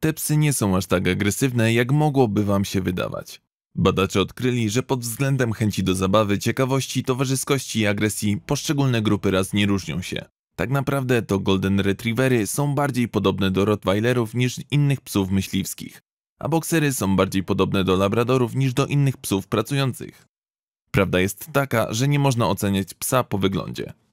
te psy nie są aż tak agresywne, jak mogłoby wam się wydawać. Badacze odkryli, że pod względem chęci do zabawy, ciekawości, towarzyskości i agresji poszczególne grupy raz nie różnią się. Tak naprawdę to Golden Retrievery są bardziej podobne do Rottweilerów niż innych psów myśliwskich, a boksery są bardziej podobne do Labradorów niż do innych psów pracujących. Prawda jest taka, że nie można oceniać psa po wyglądzie.